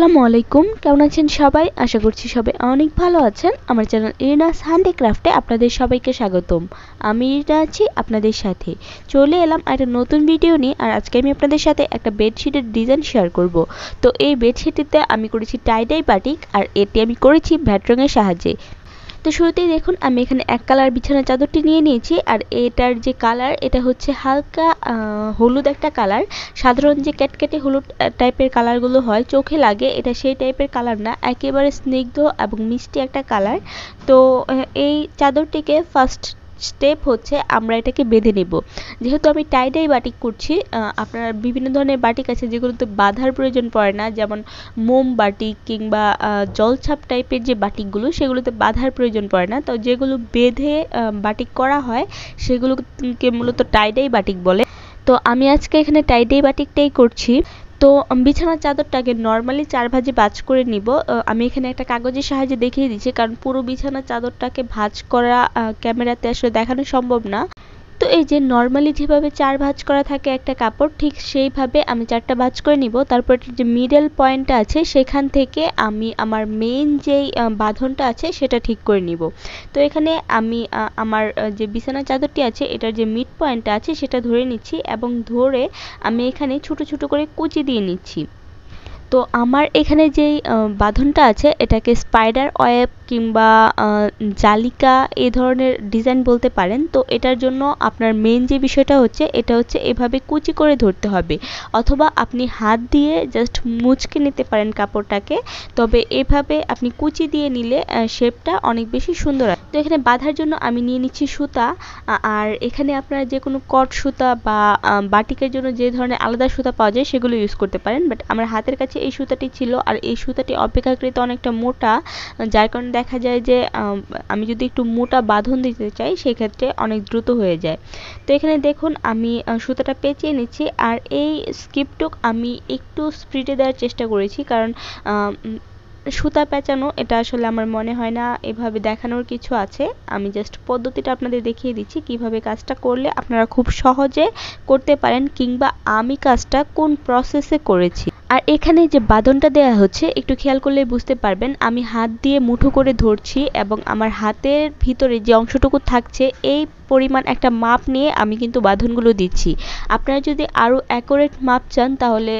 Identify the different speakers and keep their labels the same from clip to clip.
Speaker 1: আসসালামু আলাইকুম কেমন আছেন সবাই আশা করছি সবাই অনেক ভালো আছেন আমার চ্যানেল ইরিনাস হ্যান্ডিক্রাফটে আপনাদের সবাইকে স্বাগতম আমি ইরিনা আছি আপনাদের সাথে চলে এলাম একটা নতুন ভিডিও নিয়ে আর আজকে আমি আপনাদের সাথে একটা বেডশিটের ডিজাইন শেয়ার করব তো এই বেডশিটটিতে আমি করেছি টাইডাই বাটিক আর এটি আমি করেছি রঙের সাহায্যে তো শুরুতেই দেখুন আমি এখানে এক কালার বিছানা চাদরটি নিয়ে নিয়েছি আর এটার যে কালার এটা হচ্ছে হালকা হলুদ একটা কালার সাধারণ যে ক্যাটকেটে হলুদ টাইপের কালারগুলো হয় চোখে লাগে এটা সেই টাইপের কালার না একেবারে স্নিগ্ধ এবং মিষ্টি একটা কালার তো এই চাদরটিকে ফার্স্ট স্টেপ হচ্ছে আমরা এটাকে বেঁধে নেব যেহেতু আমি টাইডাই বাটিক করছি আপনার বিভিন্ন ধরনের বাটিক আছে যেগুলোতে বাঁধার প্রয়োজন পড়ে না যেমন মোম বাটিক কিংবা জলছাপ টাইপের যে বাটিকগুলো সেগুলোতে বাঁধার প্রয়োজন পড়ে না তো যেগুলো বেঁধে বাটিক করা হয় সেগুলোকে মূলত টাইডাই বাটিক বলে তো আমি আজকে এখানে টাইডাই বাটিকটাই করছি তো বিছানার চাদরটাকে নর্মালি চার ভাজে ভাজ করে নিব আমি এখানে একটা কাগজের সাহায্যে দেখিয়ে দিচ্ছি কারণ পুরো বিছানার চাদরটাকে ভাজ করা ক্যামেরাতে আসলে দেখানো সম্ভব না তো এই যে নর্মালি যেভাবে চার ভাঁজ করা থাকে একটা কাপড় ঠিক সেইভাবে আমি চারটা ভাঁজ করে নিব তারপর যে মিডল পয়েন্টটা আছে সেখান থেকে আমি আমার মেইন যেই বাঁধনটা আছে সেটা ঠিক করে নিব তো এখানে আমি আমার যে বিছানা চাদরটি আছে এটার যে মিড পয়েন্টটা আছে সেটা ধরে নিচ্ছি এবং ধরে আমি এখানে ছোট ছোট করে কুচি দিয়ে নিচ্ছি তো আমার এখানে যেই বাঁধনটা আছে এটাকে স্পাইডার ওয়েব কিংবা জালিকা এ ধরনের ডিজাইন বলতে পারেন তো এটার জন্য আপনার মেন যে বিষয়টা হচ্ছে এটা হচ্ছে এভাবে কুচি করে ধরতে হবে অথবা আপনি হাত দিয়ে জাস্ট মুচকে নিতে পারেন কাপড়টাকে তবে এভাবে আপনি কুচি দিয়ে নিলে শেপটা অনেক বেশি সুন্দর হয় তো এখানে বাঁধার জন্য আমি নিয়ে নিচ্ছি সুতা আর এখানে আপনারা যে কোনো কট সুতা বা বাটিকের জন্য যে ধরনের আলাদা সুতা পাওয়া যায় সেগুলো ইউজ করতে পারেন বাট আমার হাতের কাছে এই সুতাটি ছিল আর এই সুতাটি অপেক্ষাকৃত অনেকটা মোটা যার কারণে দেখা যায় যে আমি যদি একটু মোটা বাঁধন দিতে চাই সেক্ষেত্রে অনেক দ্রুত হয়ে যায় তো এখানে দেখুন আমি সুতাটা পেঁচিয়ে নিচ্ছি আর এই স্কিপটুক আমি একটু স্পিডে দেওয়ার চেষ্টা করেছি কারণ সুতা পেঁচানো এটা আসলে আমার মনে হয় না এভাবে দেখানোর কিছু আছে আমি জাস্ট পদ্ধতিটা আপনাদের দেখিয়ে দিচ্ছি কিভাবে কাজটা করলে আপনারা খুব সহজে করতে পারেন কিংবা আমি কাজটা কোন প্রসেসে করেছি আর এখানে যে বাদনটা দেয়া হচ্ছে একটু খেয়াল করলে বুঝতে পারবেন আমি হাত দিয়ে মুঠো করে ধরছি এবং আমার হাতের ভিতরে যে অংশটুকু থাকছে এই পরিমাণ একটা মাপ নিয়ে আমি কিন্তু বাঁধনগুলো দিচ্ছি আপনারা যদি আরও অ্যাকোরেট মাপ চান তাহলে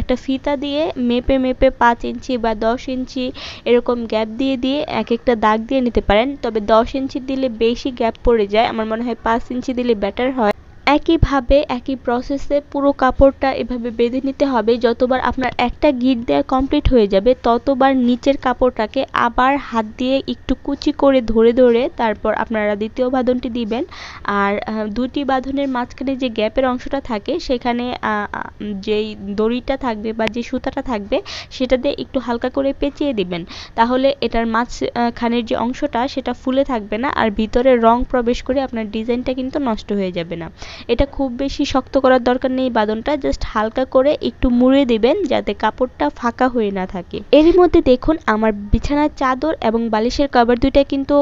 Speaker 1: একটা ফিতা দিয়ে মেপে মেপে পাঁচ ইঞ্চি বা দশ ইঞ্চি এরকম গ্যাপ দিয়ে দিয়ে এক একটা দাগ দিয়ে নিতে পারেন তবে দশ ইঞ্চি দিলে বেশি গ্যাপ পড়ে যায় আমার মনে হয় পাঁচ ইঞ্চি দিলে বেটার হয় একইভাবে একই প্রসেসে পুরো কাপড়টা এভাবে বেঁধে নিতে হবে যতবার আপনার একটা গিট দেওয়া কমপ্লিট হয়ে যাবে ততবার নিচের কাপড়টাকে আবার হাত দিয়ে একটু কুচি করে ধরে ধরে তারপর আপনারা দ্বিতীয় বাঁধনটি দিবেন আর দুটি বাঁধনের মাঝখানে যে গ্যাপের অংশটা থাকে সেখানে যেই দড়িটা থাকবে বা যে সুতাটা থাকবে সেটা দিয়ে একটু হালকা করে পেঁচিয়ে দিবেন তাহলে এটার মাঝখানের যে অংশটা সেটা ফুলে থাকবে না আর ভিতরে রং প্রবেশ করে আপনার ডিজাইনটা কিন্তু নষ্ট হয়ে যাবে না এটা খুব বেশি শক্ত করার দরকার নেই বাদনটা জাস্ট হালকা করে একটু মুড়ে দিবেন যাতে কাপড়টা ফাঁকা হয়ে না থাকে এরই মধ্যে দেখুন আমার বিছানার চাদর এবং বালিশের কভার দুইটা কিন্তু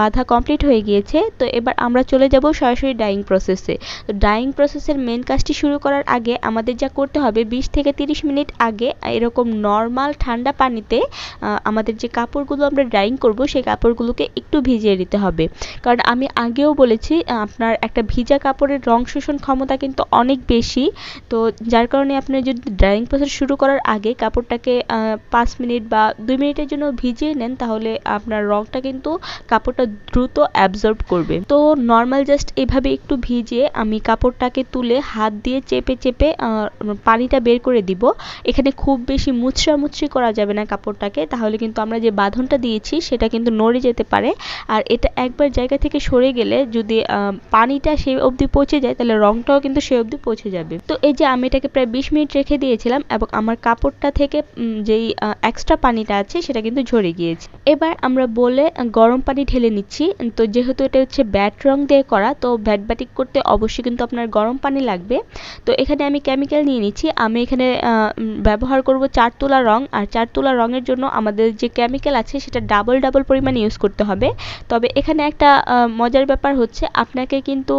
Speaker 1: বাঁধা কমপ্লিট হয়ে গিয়েছে তো এবার আমরা চলে যাব সরাসরি ডাইং প্রসেসে তো ডাইং প্রসেসের মেন কাজটি শুরু করার আগে আমাদের যা করতে হবে বিশ থেকে তিরিশ মিনিট আগে এরকম নর্মাল ঠান্ডা পানিতে আমাদের যে কাপড়গুলো আমরা ড্রাইং করব সেই কাপড়গুলোকে একটু ভিজিয়ে দিতে হবে কারণ আমি আগেও বলেছি আপনার একটা ভিজা কাপড়ের রং শোষণ ক্ষমতা কিন্তু অনেক বেশি তো যার কারণে আপনি যদি ড্রাইং প্রসেস শুরু করার আগে কাপড়টাকে পাঁচ মিনিট বা দুই মিনিটের জন্য ভিজিয়ে নেন তাহলে আপনার রংটা কিন্তু কাপড়টা দ্রুত অ্যাবজর্ব করবে তো নর্মাল জাস্ট এভাবে একটু ভিজিয়ে আমি কাপড়টাকে তুলে হাত দিয়ে চেপে চেপে পানিটা বের করে দিব এখানে খুব বেশি মুচড়ামুচড়ি করা যাবে না কাপড়টাকে তাহলে কিন্তু আমরা যে বাঁধনটা দিয়েছি সেটা কিন্তু নড়ে যেতে পারে আর এটা একবার জায়গা থেকে সরে গেলে যদি পানিটা সেই অবধি পৌঁছে যায় তাহলে রংটাও কিন্তু সে অবধি পৌঁছে যাবে তো এই যে আমি এটাকে প্রায় বিশ মিনিট রেখে দিয়েছিলাম এবং আমার কাপড়টা থেকে যেই এক্সট্রা পানিটা আছে সেটা কিন্তু ঝরে গিয়েছে এবার আমরা বলে গরম পানি ঢেলে নিচ্ছি তো যেহেতু এটা হচ্ছে ব্যাট রং দিয়ে করা তো ব্যাট ব্যাটিক করতে অবশ্যই কিন্তু আপনার গরম পানি লাগবে তো এখানে আমি কেমিক্যাল নিয়ে নিচ্ছি আমি এখানে ব্যবহার করব চার তোলা রং আর চার তোলা রঙের জন্য আমাদের যে কেমিক্যাল আছে সেটা ডাবল ডাবল পরিমাণ ইউজ করতে হবে তবে এখানে একটা মজার ব্যাপার হচ্ছে আপনাকে কিন্তু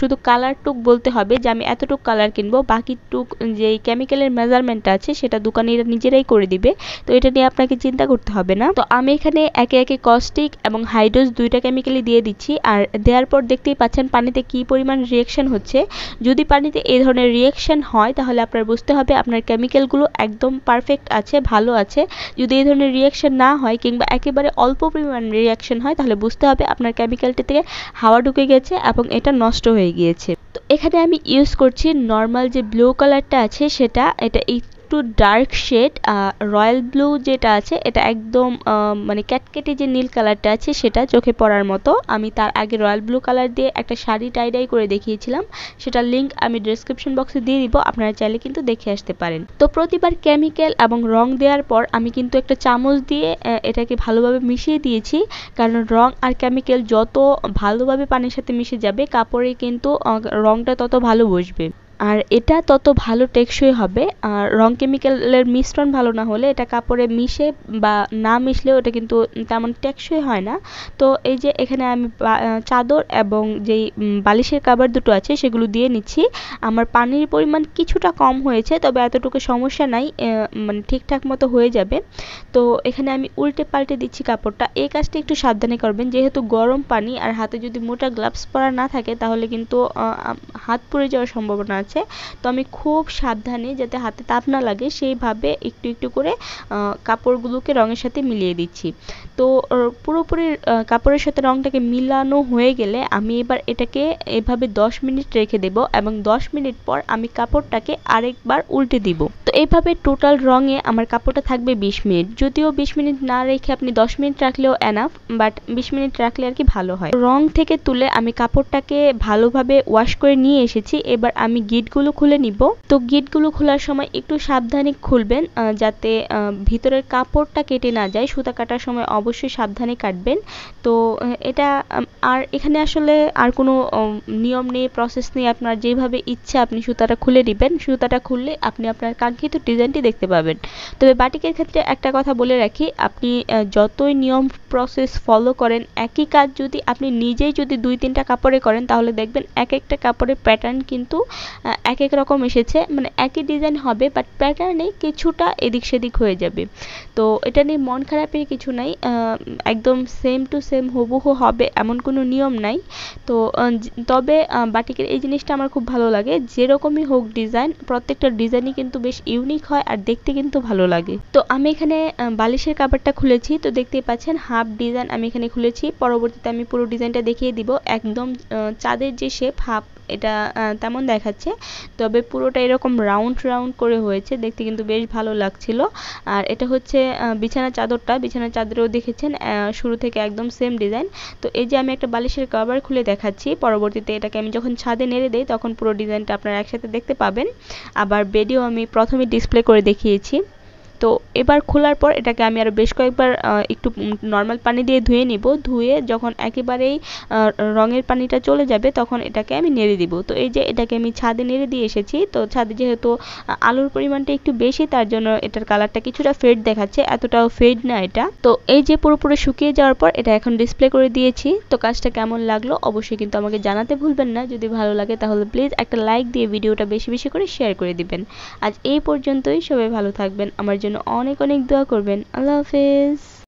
Speaker 1: শুধু কালারটুক বলতে হবে যে আমি এতটুক কালার কিনবো বাকিটুক যে কেমিক্যালের মেজারমেন্টটা আছে সেটা দোকানিরা নিজেরাই করে দিবে তো এটা নিয়ে আপনাকে চিন্তা করতে হবে না তো আমি এখানে একে একে কস্টিক এবং হাইড্রোজ দুইটা কেমিক্যালই দিয়ে দিচ্ছি আর দেওয়ার পর দেখতেই পাচ্ছেন পানিতে কি পরিমাণ রিয়েকশন হচ্ছে যদি পানিতে এই ধরনের রিয়েকশন হয় তাহলে আপনার বুঝতে হবে আপনার কেমিক্যালগুলো একদম পারফেক্ট আছে ভালো আছে যদি এই ধরনের রিয়েকশন না হয় কিংবা একেবারে অল্প পরিমাণ রিয়াকশন হয় তাহলে বুঝতে হবে আপনার কেমিক্যালটি থেকে হাওয়া ঢুকে গেছে এবং এটা নষ্ট হয়ে গিয়েছে এখানে আমি ইউজ করছি নর্মাল যে ব্লু কালারটা আছে সেটা এটা এই একটু ডার্ক শেড রয়্যাল ব্লু যেটা আছে এটা একদম মানে ক্যাটকেটে যে নীল কালারটা আছে সেটা চোখে পড়ার মতো আমি তার আগে রয়্যাল ব্লু কালার দিয়ে একটা শাড়ি টাইডাই করে দেখিয়েছিলাম সেটার লিঙ্ক আমি ডিসক্রিপশন বক্সে দিয়ে দিব আপনারা চাইলে কিন্তু দেখে আসতে পারেন তো প্রতিবার কেমিক্যাল এবং রং দেওয়ার পর আমি কিন্তু একটা চামচ দিয়ে এটাকে ভালোভাবে মিশিয়ে দিয়েছি কারণ রং আর কেমিক্যাল যত ভালোভাবে পানির সাথে মিশে যাবে কাপড়ে কিন্তু রংটা তত ভালো বসবে আর এটা তত ভালো টেকসই হবে আর রং কেমিক্যালের মিশ্রণ ভালো না হলে এটা কাপড়ে মিশে বা না মিশলেও এটা কিন্তু তেমন টেকসই হয় না তো এই যে এখানে আমি চাদর এবং যেই বালিশের কাবার দুটো আছে সেগুলো দিয়ে নিচ্ছি আমার পানির পরিমাণ কিছুটা কম হয়েছে তবে এতটুকু সমস্যা নাই মানে ঠিকঠাক মতো হয়ে যাবে তো এখানে আমি উল্টে পাল্টে দিচ্ছি কাপড়টা এই কাজটা একটু সাবধানে করবেন যেহেতু গরম পানি আর হাতে যদি মোটা গ্লাভস পরা না থাকে তাহলে কিন্তু হাত পুড়ে যাওয়ার সম্ভাবনা আছে আছে তো আমি খুব সাবধানে যাতে হাতে তাপ না লাগে সেইভাবে একটু একটু করে কাপড়গুলোকে রঙের সাথে মিলিয়ে দিচ্ছি তো পুরোপুরি কাপড়ের সাথে রঙটাকে মিলানো হয়ে গেলে আমি এবার এটাকে এভাবে 10 মিনিট রেখে দেব এবং 10 মিনিট পর আমি কাপড়টাকে আরেকবার উল্টে দিব তো এইভাবে টোটাল রঙে আমার কাপড়টা থাকবে 20 মিনিট যদিও 20 মিনিট না রেখে আপনি 10 মিনিট রাখলেও এনাফ বাট 20 মিনিট রাখলে আর কি ভালো হয় রং থেকে তুলে আমি কাপড়টাকে ভালোভাবে ওয়াশ করে নিয়ে এসেছি এবার আমি গিয়ে গিটগুলো খুলে নিব তো গিটগুলো খোলার সময় একটু সাবধানে খুলবেন যাতে ভিতরের কাপড়টা কেটে না যায় সুতা কাটার সময় অবশ্যই সাবধানে কাটবেন তো এটা আর এখানে আসলে আর কোনো নিয়ম নেই প্রসেস নেই আপনার যেভাবে ইচ্ছা আপনি সুতাটা খুলে নেবেন সুতাটা খুললে আপনি আপনার কাঙ্ক্ষিত ডিজাইনটি দেখতে পাবেন তবে বাটিকের ক্ষেত্রে একটা কথা বলে রাখি আপনি যতই নিয়ম প্রসেস ফলো করেন একই কাজ যদি আপনি নিজেই যদি দুই তিনটা কাপড়ে করেন তাহলে দেখবেন এক একটা কাপড়ের প্যাটার্ন কিন্তু এক এক রকম এসেছে মানে একই ডিজাইন হবে বাট প্যাটার্নে কিছুটা এদিক সেদিক হয়ে যাবে তো এটা নিয়ে মন খারাপের কিছু নাই একদম সেম টু সেম হুবহু হবে এমন কোনো নিয়ম নাই তো তবে বাটিকের এই জিনিসটা আমার খুব ভালো লাগে যেরকমই হোক ডিজাইন প্রত্যেকটা ডিজাইনই কিন্তু বেশ ইউনিক হয় আর দেখতে কিন্তু ভালো লাগে তো আমি এখানে বালিশের কাপড়টা খুলেছি তো দেখতেই পাচ্ছেন হাফ ডিজাইন আমি এখানে খুলেছি পরবর্তীতে আমি পুরো ডিজাইনটা দেখিয়ে দিব একদম চাঁদের যে শেপ হাফ এটা তেমন দেখাচ্ছে তবে পুরোটা এরকম রাউন্ড রাউন্ড করে হয়েছে দেখতে কিন্তু বেশ ভালো লাগছিল আর এটা হচ্ছে বিছানা চাদরটা বিছানা চাদরেও দেখেছেন শুরু থেকে একদম সেম ডিজাইন তো এই যে আমি একটা বালিশের কভার খুলে দেখাচ্ছি পরবর্তীতে এটাকে আমি যখন ছাদে নেড়ে দেই তখন পুরো ডিজাইনটা আপনারা একসাথে দেখতে পাবেন আবার বেডেও আমি প্রথমে ডিসপ্লে করে দেখিয়েছি তো এবার খোলার পর এটাকে আমি আরও বেশ কয়েকবার একটু নর্মাল পানি দিয়ে ধুয়ে নিব ধুয়ে যখন একেবারেই রঙের পানিটা চলে যাবে তখন এটাকে আমি নেড়ে দিব তো এই যে এটাকে আমি ছাদে নেড়ে দিয়ে এসেছি তো ছাদে যেহেতু আলুর পরিমাণটা একটু বেশি তার জন্য এটার কালারটা কিছুটা ফেড দেখাচ্ছে এতটাও ফেড না এটা তো এই যে পুরোপুরি শুকিয়ে যাওয়ার পর এটা এখন ডিসপ্লে করে দিয়েছি তো কাজটা কেমন লাগলো অবশ্যই কিন্তু আমাকে জানাতে ভুলবেন না যদি ভালো লাগে তাহলে প্লিজ একটা লাইক দিয়ে ভিডিওটা বেশি বেশি করে শেয়ার করে দিবেন আজ এই পর্যন্তই সবাই ভালো থাকবেন আমার জন্য জন্য অনেক অনেক দোয়া করবেন আল্লাহ হাফেজ